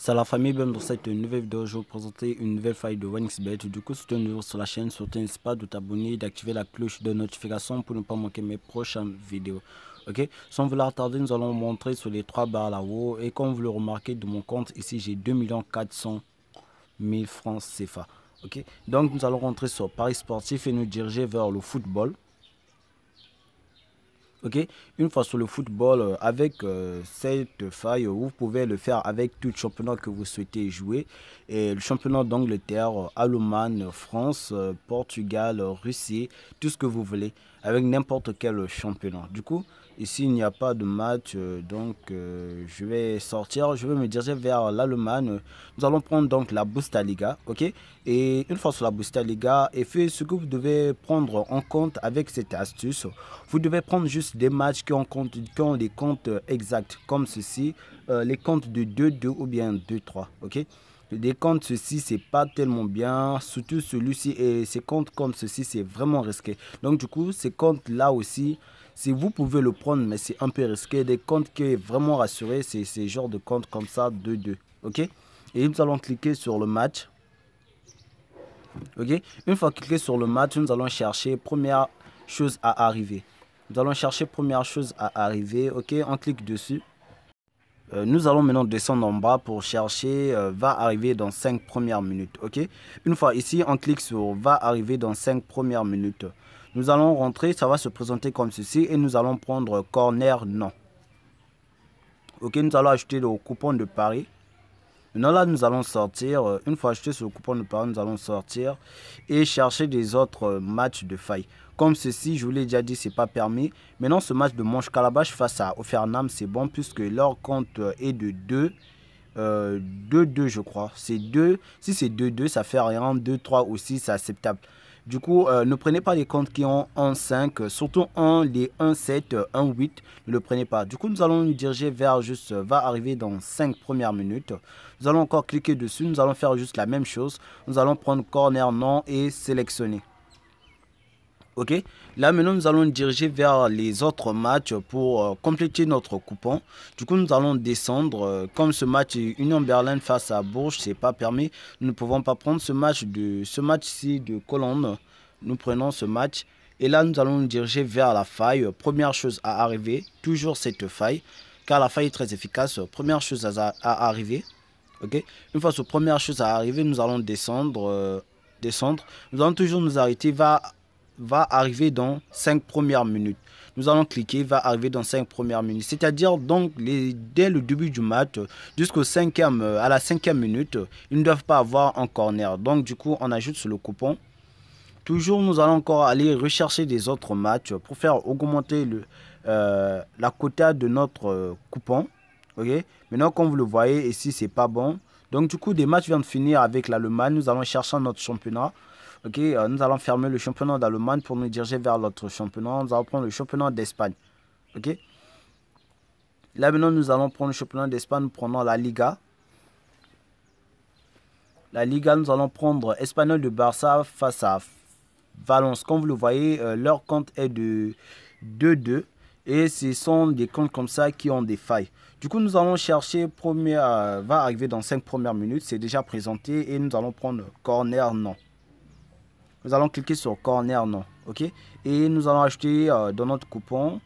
Salut la famille bienvenue dans cette nouvelle vidéo. Je vais vous présenter une nouvelle faille de WinxBet Du coup, si tu es nouveau sur la chaîne, surtout n'hésite pas de t'abonner et d'activer la cloche de notification pour ne pas manquer mes prochaines vidéos. Ok, sans vouloir tarder, nous allons montrer sur les trois barres là-haut. Et comme vous le remarquez de mon compte, ici j'ai 2 400 000 francs CFA. Ok, donc nous allons rentrer sur Paris Sportif et nous diriger vers le football ok Une fois sur le football, euh, avec euh, cette faille, euh, vous pouvez le faire avec tout championnat que vous souhaitez jouer. Et le championnat d'Angleterre, Allemagne, France, Portugal, Russie, tout ce que vous voulez, avec n'importe quel championnat. Du coup, Ici, il n'y a pas de match, euh, donc euh, je vais sortir, je vais me diriger vers l'Allemagne. Nous allons prendre donc la Bustaliga, ok Et une fois sur la liga et fait ce que vous devez prendre en compte avec cette astuce, vous devez prendre juste des matchs qui ont, compte, qui des comptes exacts, comme ceci, euh, les comptes de 2-2 ou bien 2-3, ok des comptes ceci c'est pas tellement bien surtout celui-ci et ces comptes comme ceci c'est vraiment risqué donc du coup ces comptes là aussi si vous pouvez le prendre, mais c'est un peu risqué. Des comptes qui est vraiment rassuré, c'est ce genre de compte comme ça, 2-2. Ok Et nous allons cliquer sur le match. Ok Une fois cliqué sur le match, nous allons chercher première chose à arriver. Nous allons chercher première chose à arriver. Ok On clique dessus. Euh, nous allons maintenant descendre en bas pour chercher euh, va arriver dans 5 premières minutes. Ok Une fois ici, on clique sur va arriver dans 5 premières minutes. Nous allons rentrer, ça va se présenter comme ceci et nous allons prendre corner non. Ok, nous allons acheter le coupon de Paris. Maintenant là, nous allons sortir. Euh, une fois acheté ce coupon de Paris, nous allons sortir et chercher des autres euh, matchs de faille. Comme ceci, je vous l'ai déjà dit, c'est pas permis. Maintenant, ce match de Manche Calabash face à Ofernam, c'est bon puisque leur compte euh, est de 2. 2-2 je crois. C'est 2. Si c'est 2-2, ça fait rien. 2-3 aussi, c'est acceptable. Du coup, euh, ne prenez pas les comptes qui ont 1,5, surtout 1, les 1,7, 1,8, ne le prenez pas. Du coup, nous allons nous diriger vers juste, euh, va arriver dans 5 premières minutes. Nous allons encore cliquer dessus, nous allons faire juste la même chose. Nous allons prendre corner, non et sélectionner. Ok Là, maintenant, nous allons diriger vers les autres matchs pour euh, compléter notre coupon. Du coup, nous allons descendre. Euh, comme ce match Union Berlin face à Bourges, c'est pas permis. Nous ne pouvons pas prendre ce match de ce match-ci de Cologne. Nous prenons ce match. Et là, nous allons nous diriger vers la faille. Première chose à arriver, toujours cette faille, car la faille est très efficace. Première chose à, arriver. Ok Une fois ce première chose à arriver, nous allons descendre. Euh, descendre. Nous allons toujours nous arrêter vers va arriver dans 5 premières minutes. Nous allons cliquer, va arriver dans 5 premières minutes. C'est-à-dire, donc, dès le début du match, jusqu'au 5e euh, à la cinquième minute, ils ne doivent pas avoir un corner. Donc, du coup, on ajoute sur le coupon. Toujours, nous allons encore aller rechercher des autres matchs pour faire augmenter euh, la quota de notre euh, coupon. Okay? Maintenant, comme vous le voyez, ici, c'est pas bon. Donc, du coup, des matchs viennent de finir avec l'Allemagne. Nous allons chercher notre championnat. Ok, euh, nous allons fermer le championnat d'Allemagne pour nous diriger vers l'autre championnat. Nous allons prendre le championnat d'Espagne. Ok. Là maintenant, nous allons prendre le championnat d'Espagne. Nous prenons la Liga. La Liga, nous allons prendre Espagnol de Barça face à Valence. Comme vous le voyez, euh, leur compte est de 2-2. Et ce sont des comptes comme ça qui ont des failles. Du coup, nous allons chercher, premier, euh, va arriver dans 5 premières minutes. C'est déjà présenté et nous allons prendre corner non allons cliquer sur corner non ok et nous allons acheter euh, dans notre coupon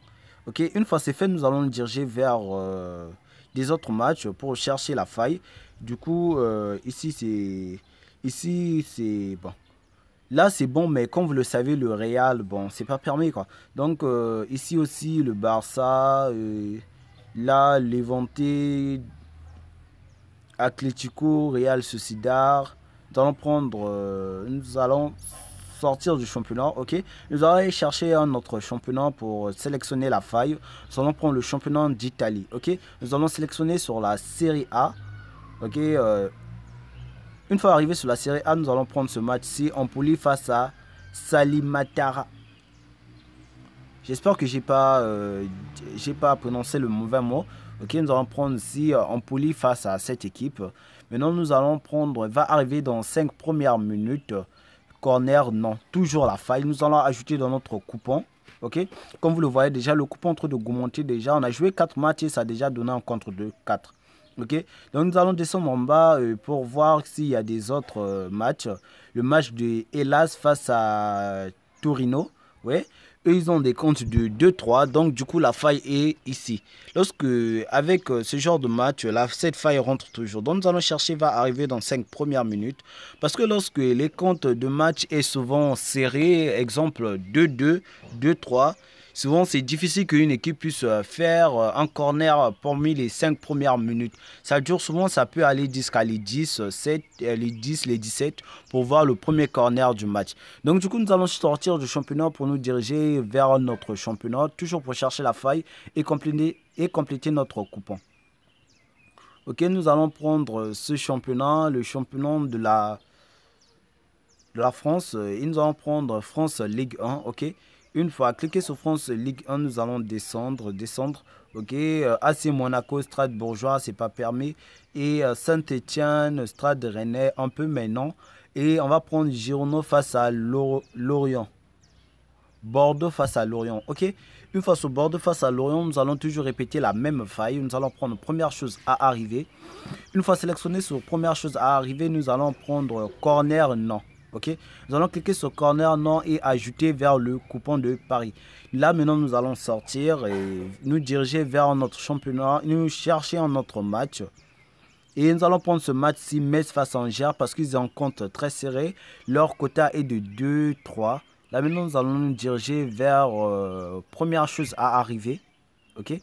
ok une fois c'est fait nous allons diriger vers euh, des autres matchs pour chercher la faille du coup euh, ici c'est ici c'est bon là c'est bon mais comme vous le savez le Real bon c'est pas permis quoi donc ici aussi le Barça là l'éventé atletico Real Sociedad nous allons prendre nous allons sortir du championnat, ok, nous allons chercher un autre championnat pour sélectionner la faille. Nous allons prendre le championnat d'Italie, ok. Nous allons sélectionner sur la Série A, ok. Euh. une fois arrivé sur la Série A, nous allons prendre ce match si en poli face à Salimatara. J'espère que j'ai pas, euh, j'ai pas prononcé le mauvais mot. Ok, nous allons prendre si en euh, poli face à cette équipe. Maintenant, nous allons prendre, va arriver dans 5 premières minutes corner, non. Toujours la faille. Nous allons ajouter dans notre coupon. Ok Comme vous le voyez déjà, le coupon entre de d'augmenter. déjà. On a joué 4 matchs et ça a déjà donné un contre de 4. Ok Donc nous allons descendre en bas euh, pour voir s'il y a des autres euh, matchs. Le match de hélas face à Torino. Ouais ils ont des comptes de 2-3, donc du coup, la faille est ici. Lorsque, avec euh, ce genre de match, cette faille rentre toujours. Donc, nous allons chercher, va arriver dans 5 premières minutes. Parce que lorsque les comptes de match est souvent serré, exemple 2-2, 2-3, Souvent, c'est difficile qu'une équipe puisse euh, faire euh, un corner parmi les 5 premières minutes. Ça dure souvent, ça peut aller jusqu'à les 10, 7, euh, les 10, les 17 pour voir le premier corner du match. Donc, du coup, nous allons sortir du championnat pour nous diriger vers notre championnat, toujours pour chercher la faille et compléter, notre coupon. Ok, nous allons prendre ce championnat, le championnat de la, de la France, et nous allons prendre France Ligue 1, ok une fois cliqué sur France Ligue 1, nous allons descendre, descendre. Ok, euh, AC Monaco, Strade Bourgeois, c'est pas permis. Et euh, Saint-Etienne, Strade Rennais, un peu maintenant. Et on va prendre Girondins face à Lorient. Bordeaux face à Lorient. Ok Une fois sur Bordeaux face à Lorient, nous allons toujours répéter la même faille. Nous allons prendre première chose à arriver. Une fois sélectionné sur première chose à arriver, nous allons prendre corner non ok nous allons cliquer sur corner non et ajouter vers le coupon de Paris là maintenant nous allons sortir et nous diriger vers notre championnat nous chercher un notre match et nous allons prendre ce match-ci Metz face Angers parce qu'ils ont un compte très serré leur quota est de 2-3 là maintenant nous allons nous diriger vers euh, première chose à arriver ok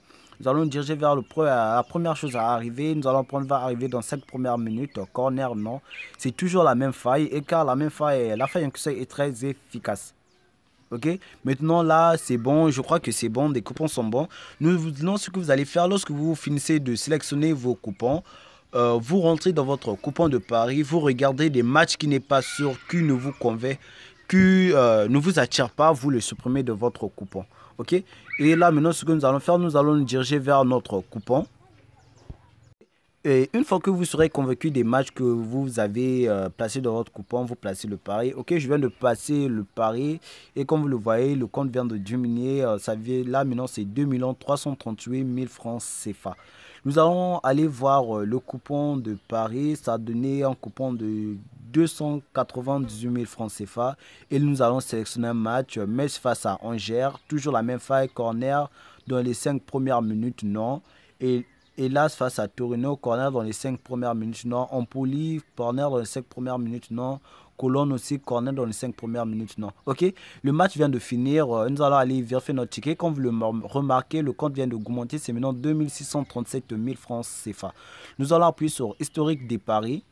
nous allons nous diriger vers la première chose à arriver. Nous allons prendre va arriver dans cette premières minutes. Corner, non. C'est toujours la même faille. Et car la même faille, la faille en conseil est très efficace. Ok Maintenant, là, c'est bon. Je crois que c'est bon. des coupons sont bons. Nous vous disons ce que vous allez faire lorsque vous finissez de sélectionner vos coupons. Euh, vous rentrez dans votre coupon de Paris, vous regardez des matchs qui n'est pas sûr, qui ne vous convainc, qui euh, ne vous attire pas, vous le supprimez de votre coupon ok et là maintenant ce que nous allons faire nous allons nous diriger vers notre coupon et une fois que vous serez convaincu des matchs que vous avez euh, placé dans votre coupon, vous placez le pari. Ok, je viens de passer le pari. Et comme vous le voyez, le compte vient de diminuer. Vous euh, ça là maintenant, c'est 2 338 000 francs CFA. Nous allons aller voir euh, le coupon de Paris. Ça a donné un coupon de 298 000 francs CFA. Et nous allons sélectionner un match, euh, Metz face à Angers, toujours la même faille, corner dans les 5 premières minutes, non. Et hélas, face à Torino, corner dans les 5 premières minutes, non. Empoli, corner dans les 5 premières minutes, non. Colonne aussi, corner dans les 5 premières minutes, non. Ok, le match vient de finir. Euh, nous allons aller vérifier notre ticket. Comme vous le remarquez, le compte vient d'augmenter, C'est maintenant 2637 000 francs CFA. Nous allons appuyer sur historique des paris.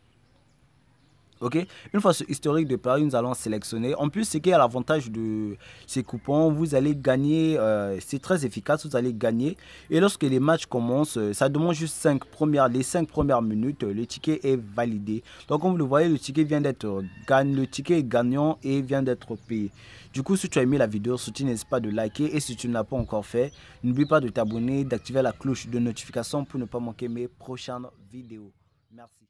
Ok, Une fois ce historique de Paris, nous allons sélectionner. En plus, ce qui est l'avantage de ces coupons, vous allez gagner, euh, c'est très efficace, vous allez gagner. Et lorsque les matchs commencent, euh, ça demande juste premières, les 5 premières minutes, euh, le ticket est validé. Donc, comme vous le voyez, le ticket vient d'être le ticket est gagnant et vient d'être payé. Du coup, si tu as aimé la vidéo, soutiens tu pas de liker et si tu ne l'as pas encore fait, n'oublie pas de t'abonner, d'activer la cloche de notification pour ne pas manquer mes prochaines vidéos. Merci.